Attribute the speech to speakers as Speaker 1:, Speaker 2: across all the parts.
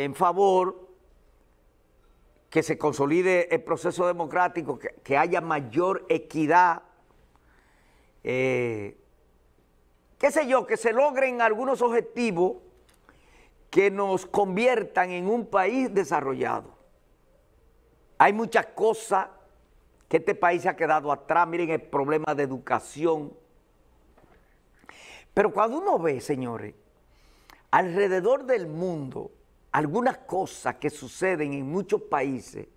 Speaker 1: en favor que se consolide el proceso democrático, que, haya mayor equidad, eh, qué sé yo, que se logren algunos objetivos que nos conviertan en un país desarrollado. Hay muchas cosas que este país se ha quedado atrás, miren el problema de educación. Pero cuando uno ve, señores, alrededor del mundo, algunas cosas que suceden en muchos países,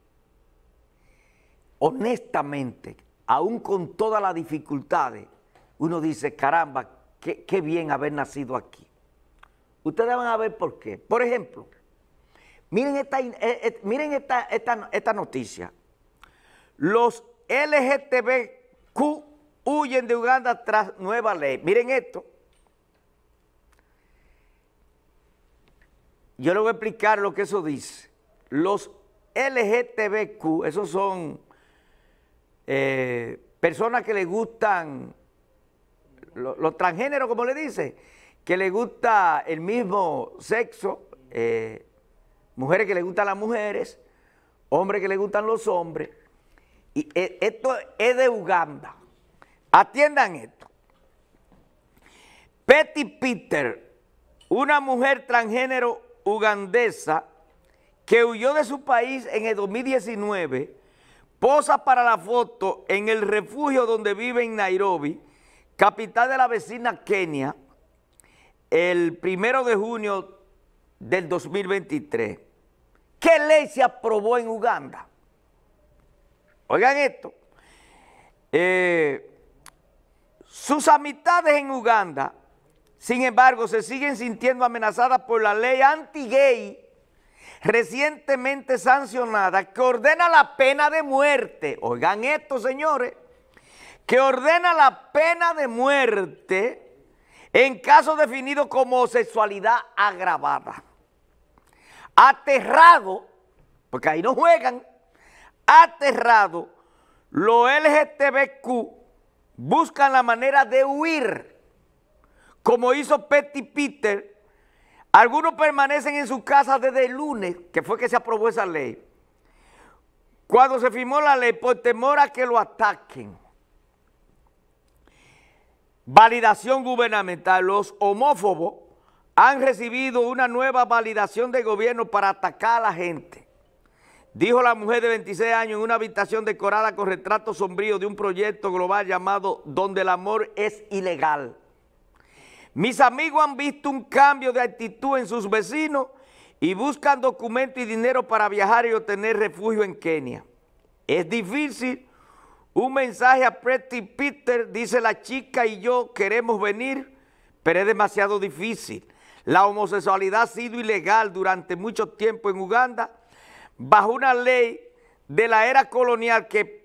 Speaker 1: honestamente, aún con todas las dificultades, uno dice, caramba, qué, bien haber nacido aquí. Ustedes van a ver por qué. Por ejemplo, miren esta, eh, eh, miren esta, esta, esta noticia. Los LGTBQ huyen de Uganda tras nueva ley. Miren esto. Yo le voy a explicar lo que eso dice. Los LGTBQ, esos son eh, personas que les gustan, los transgéneros, como le dice, que les gusta el mismo sexo, eh, mujeres que les gustan las mujeres, hombres que les gustan los hombres. Y eh, esto es de Uganda. Atiendan esto. Petty Peter, una mujer transgénero ugandesa que huyó de su país en el 2019, posa para la foto en el refugio donde vive en Nairobi, capital de la vecina Kenia, el primero de junio del 2023. ¿Qué ley se aprobó en Uganda? Oigan esto. Eh, sus amistades en Uganda sin embargo, se siguen sintiendo amenazadas por la ley anti-gay recientemente sancionada que ordena la pena de muerte. Oigan esto, señores. Que ordena la pena de muerte en caso definido como sexualidad agravada. Aterrado, porque ahí no juegan, aterrado, los LGTBQ buscan la manera de huir como hizo Petty Peter, algunos permanecen en su casa desde el lunes, que fue que se aprobó esa ley, cuando se firmó la ley por temor a que lo ataquen. Validación gubernamental. Los homófobos han recibido una nueva validación del gobierno para atacar a la gente. Dijo la mujer de 26 años en una habitación decorada con retratos sombríos de un proyecto global llamado Donde el amor es ilegal. Mis amigos han visto un cambio de actitud en sus vecinos y buscan documentos y dinero para viajar y obtener refugio en Kenia. Es difícil. Un mensaje a Pretty Peter, dice la chica y yo queremos venir, pero es demasiado difícil. La homosexualidad ha sido ilegal durante mucho tiempo en Uganda, bajo una ley de la era colonial que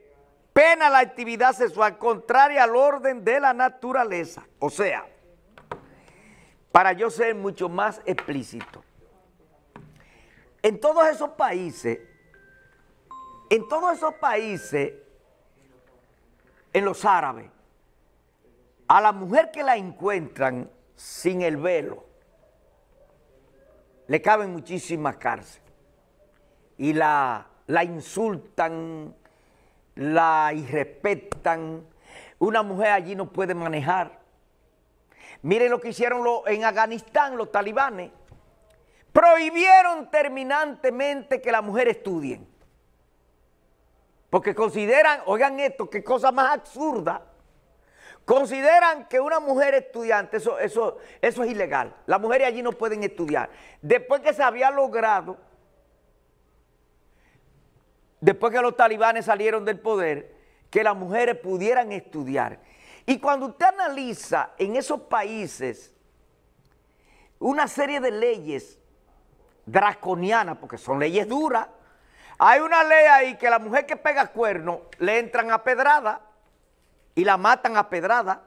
Speaker 1: pena la actividad sexual contraria al orden de la naturaleza. O sea, para yo ser mucho más explícito. En todos esos países, en todos esos países, en los árabes, a la mujer que la encuentran sin el velo, le caben muchísimas cárceles y la, la insultan, la irrespetan. Una mujer allí no puede manejar Miren lo que hicieron en Afganistán los talibanes. Prohibieron terminantemente que las mujeres estudien. Porque consideran, oigan esto, qué cosa más absurda. Consideran que una mujer estudiante, eso, eso, eso es ilegal. Las mujeres allí no pueden estudiar. Después que se había logrado, después que los talibanes salieron del poder, que las mujeres pudieran estudiar. Y cuando usted analiza en esos países una serie de leyes draconianas, porque son leyes duras, hay una ley ahí que la mujer que pega cuerno le entran a pedrada y la matan a pedrada.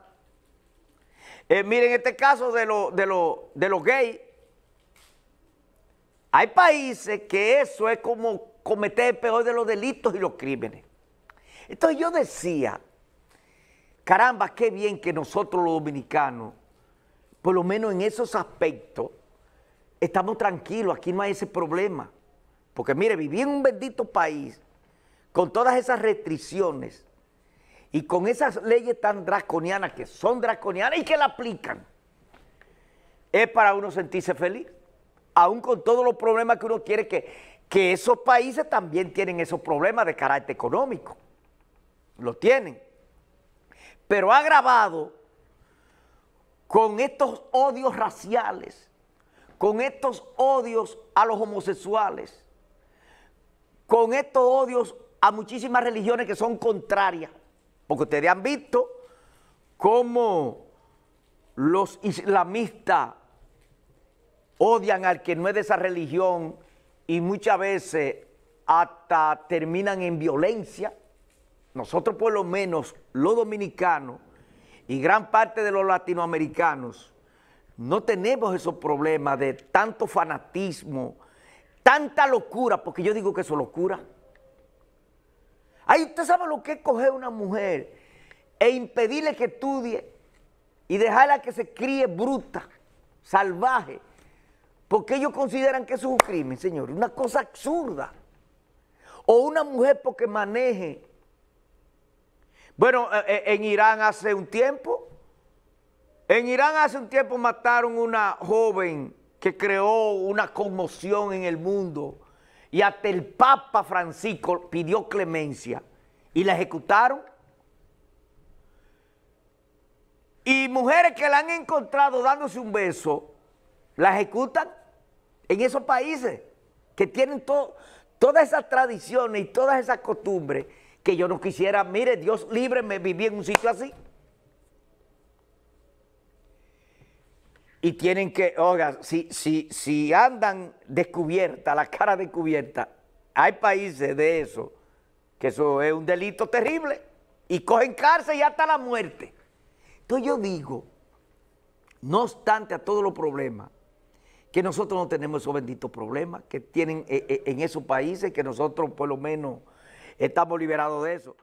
Speaker 1: Eh, miren, en este caso de los de de gays. Hay países que eso es como cometer el peor de los delitos y los crímenes. Entonces yo decía, Caramba, qué bien que nosotros los dominicanos, por lo menos en esos aspectos, estamos tranquilos, aquí no hay ese problema. Porque mire, vivir en un bendito país con todas esas restricciones y con esas leyes tan draconianas que son draconianas y que la aplican. Es para uno sentirse feliz, aún con todos los problemas que uno quiere que, que esos países también tienen esos problemas de carácter económico. Lo tienen pero ha grabado con estos odios raciales, con estos odios a los homosexuales, con estos odios a muchísimas religiones que son contrarias, porque ustedes han visto cómo los islamistas odian al que no es de esa religión y muchas veces hasta terminan en violencia nosotros por lo menos los dominicanos y gran parte de los latinoamericanos no tenemos esos problemas de tanto fanatismo, tanta locura, porque yo digo que eso es locura. Ahí usted sabe lo que es coger una mujer e impedirle que estudie y dejarla que se críe bruta, salvaje, porque ellos consideran que eso es un crimen, señor, una cosa absurda. O una mujer porque maneje bueno, eh, eh, en Irán hace un tiempo, en Irán hace un tiempo mataron una joven que creó una conmoción en el mundo y hasta el Papa Francisco pidió clemencia y la ejecutaron. Y mujeres que la han encontrado dándose un beso, la ejecutan en esos países que tienen todas esas tradiciones y todas esas costumbres que yo no quisiera, mire, Dios libre, vivir en un sitio así. Y tienen que, oiga, si, si, si andan descubierta, la cara descubierta, hay países de eso, que eso es un delito terrible, y cogen cárcel y hasta la muerte. Entonces yo digo, no obstante a todos los problemas, que nosotros no tenemos esos benditos problemas que tienen eh, eh, en esos países, que nosotros por lo menos estamos liberados de eso.